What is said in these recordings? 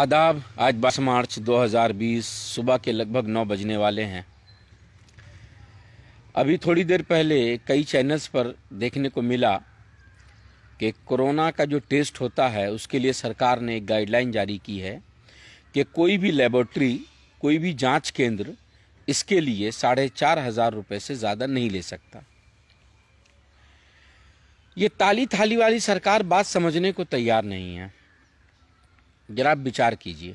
आदाब आज बाईस मार्च 2020 सुबह के लगभग नौ बजने वाले हैं अभी थोड़ी देर पहले कई चैनल्स पर देखने को मिला कि कोरोना का जो टेस्ट होता है उसके लिए सरकार ने एक गाइडलाइन जारी की है कि कोई भी लेबोरेटरी कोई भी जांच केंद्र इसके लिए साढ़े चार हज़ार रुपये से ज़्यादा नहीं ले सकता ये ताली थाली वाली सरकार बात समझने को तैयार नहीं है जरा विचार कीजिए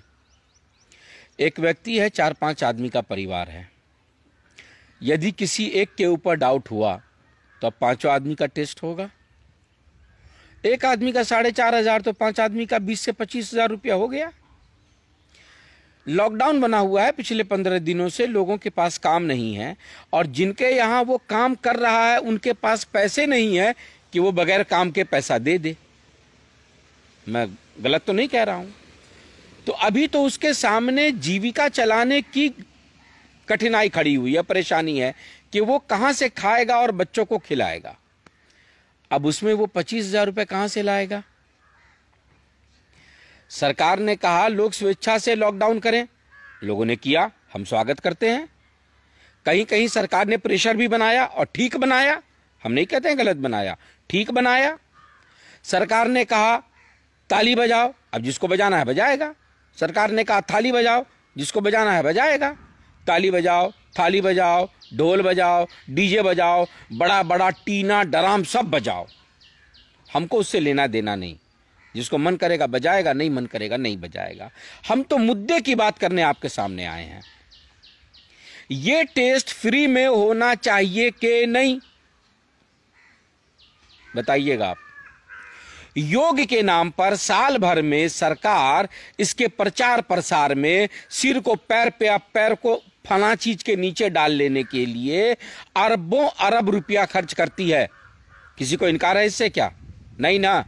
एक व्यक्ति है चार पांच आदमी का परिवार है यदि किसी एक के ऊपर डाउट हुआ तो अब आदमी का टेस्ट होगा एक आदमी का साढ़े चार हज़ार तो पांच आदमी का बीस से पच्चीस हज़ार रुपया हो गया लॉकडाउन बना हुआ है पिछले पंद्रह दिनों से लोगों के पास काम नहीं है और जिनके यहां वो काम कर रहा है उनके पास पैसे नहीं है कि वो बगैर काम के पैसा दे दे मैं गलत तो नहीं कह रहा हूं तो अभी तो उसके सामने जीविका चलाने की कठिनाई खड़ी हुई है परेशानी है कि वो कहां से खाएगा और बच्चों को खिलाएगा अब उसमें वो पच्चीस हजार रुपए कहां से लाएगा सरकार ने कहा लोग स्वेच्छा से लॉकडाउन करें लोगों ने किया हम स्वागत करते हैं कहीं कहीं सरकार ने प्रेशर भी बनाया और ठीक बनाया हम नहीं कहते हैं गलत बनाया ठीक बनाया सरकार ने कहा ताली बजाओ अब जिसको बजाना है बजाएगा सरकार ने कहा थाली बजाओ जिसको बजाना है बजाएगा ताली बजाओ थाली बजाओ ढोल बजाओ डीजे बजाओ बड़ा बड़ा टीना डराम सब बजाओ हमको उससे लेना देना नहीं जिसको मन करेगा बजाएगा नहीं मन करेगा नहीं बजाएगा हम तो मुद्दे की बात करने आपके सामने आए हैं ये टेस्ट फ्री में होना चाहिए के नहीं बताइएगा आप योग के नाम पर साल भर में सरकार इसके प्रचार प्रसार में सिर को पैर पे या पैर को फला चीज के नीचे डाल लेने के लिए अरबों अरब रुपया खर्च करती है किसी को इनकार है इससे क्या नहीं ना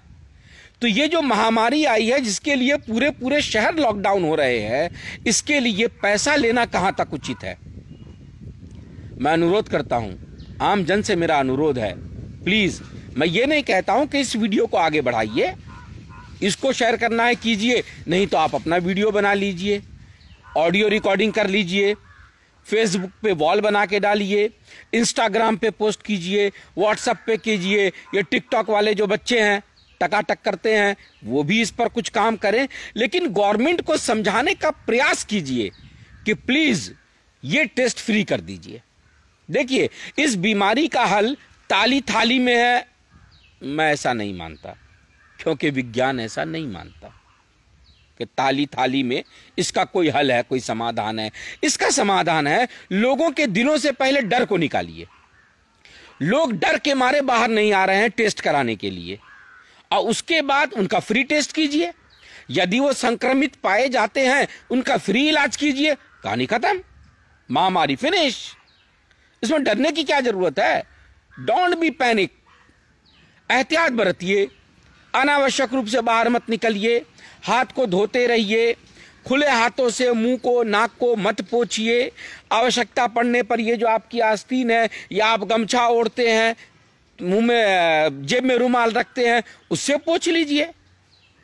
तो ये जो महामारी आई है जिसके लिए पूरे पूरे शहर लॉकडाउन हो रहे हैं इसके लिए पैसा लेना कहां तक उचित है मैं अनुरोध करता हूं आम जन से मेरा अनुरोध है प्लीज़ मैं ये नहीं कहता हूं कि इस वीडियो को आगे बढ़ाइए इसको शेयर करना है कीजिए नहीं तो आप अपना वीडियो बना लीजिए ऑडियो रिकॉर्डिंग कर लीजिए फेसबुक पे वॉल बना के डालिए इंस्टाग्राम पे पोस्ट कीजिए व्हाट्सअप पे कीजिए ये टिकटॉक वाले जो बच्चे हैं टकाटक करते हैं वो भी इस पर कुछ काम करें लेकिन गवर्नमेंट को समझाने का प्रयास कीजिए कि प्लीज़ ये टेस्ट फ्री कर दीजिए देखिए इस बीमारी का हल ताली थाली में है मैं ऐसा नहीं मानता क्योंकि विज्ञान ऐसा नहीं मानता कि ताली थाली में इसका कोई हल है कोई समाधान है इसका समाधान है लोगों के दिलों से पहले डर को निकालिए लोग डर के मारे बाहर नहीं आ रहे हैं टेस्ट कराने के लिए और उसके बाद उनका फ्री टेस्ट कीजिए यदि वो संक्रमित पाए जाते हैं उनका फ्री इलाज कीजिए कहानी खत्म महामारी फिनिश इसमें डरने की क्या जरूरत है डोंट बी पैनिक एहतियात बरतिए अनावश्यक रूप से बाहर मत निकलिए हाथ को धोते रहिए खुले हाथों से मुंह को नाक को मत पोछिए आवश्यकता पड़ने पर ये जो आपकी आस्तीन है या आप गमछा ओढ़ते हैं मुंह में जेब में रुमाल रखते हैं उससे पोछ लीजिए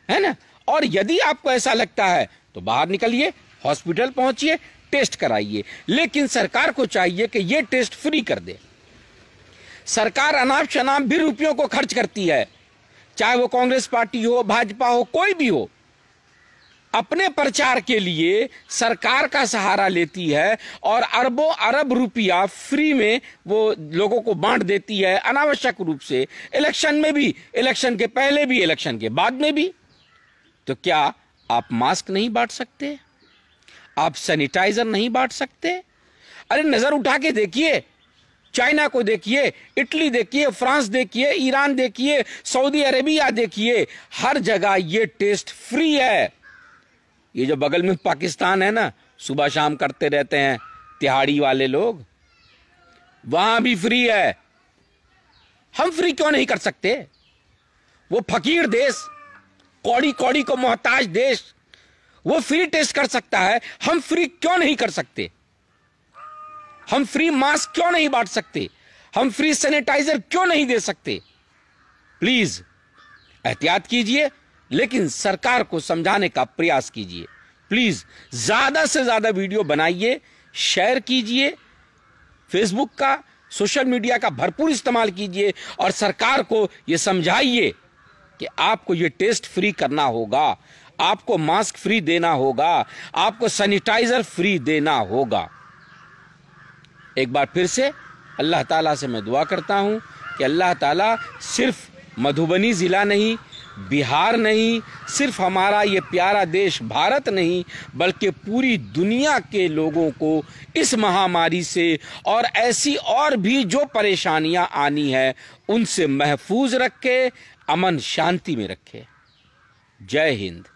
है ना और यदि आपको ऐसा लगता है तो बाहर निकलिए हॉस्पिटल पहुंचिए टेस्ट कराइए लेकिन सरकार को चाहिए कि ये टेस्ट फ्री कर दे सरकार अनाप शनाप भी रुपयों को खर्च करती है चाहे वो कांग्रेस पार्टी हो भाजपा हो कोई भी हो अपने प्रचार के लिए सरकार का सहारा लेती है और अरबों अरब रुपया फ्री में वो लोगों को बांट देती है अनावश्यक रूप से इलेक्शन में भी इलेक्शन के पहले भी इलेक्शन के बाद में भी तो क्या आप मास्क नहीं बांट सकते आप सैनिटाइजर नहीं बांट सकते अरे नजर उठा के देखिए चाइना को देखिए इटली देखिए फ्रांस देखिए ईरान देखिए सऊदी अरेबिया देखिए हर जगह ये टेस्ट फ्री है ये जो बगल में पाकिस्तान है ना सुबह शाम करते रहते हैं तिहाड़ी वाले लोग वहां भी फ्री है हम फ्री क्यों नहीं कर सकते वो फकीर देश कौड़ी कौड़ी को मोहताज देश वो फ्री टेस्ट कर सकता है हम फ्री क्यों नहीं कर सकते हम फ्री मास्क क्यों नहीं बांट सकते हम फ्री सैनिटाइजर क्यों नहीं दे सकते प्लीज एहतियात कीजिए लेकिन सरकार को समझाने का प्रयास कीजिए प्लीज ज्यादा से ज्यादा वीडियो बनाइए शेयर कीजिए फेसबुक का सोशल मीडिया का भरपूर इस्तेमाल कीजिए और सरकार को यह समझाइए कि आपको ये टेस्ट फ्री करना होगा आपको मास्क फ्री देना होगा आपको सैनिटाइजर फ्री देना होगा एक बार फिर से अल्लाह ताला से मैं दुआ करता हूँ कि अल्लाह ताला सिर्फ मधुबनी ज़िला नहीं बिहार नहीं सिर्फ हमारा ये प्यारा देश भारत नहीं बल्कि पूरी दुनिया के लोगों को इस महामारी से और ऐसी और भी जो परेशानियां आनी है उनसे महफूज रखे अमन शांति में रखे जय हिंद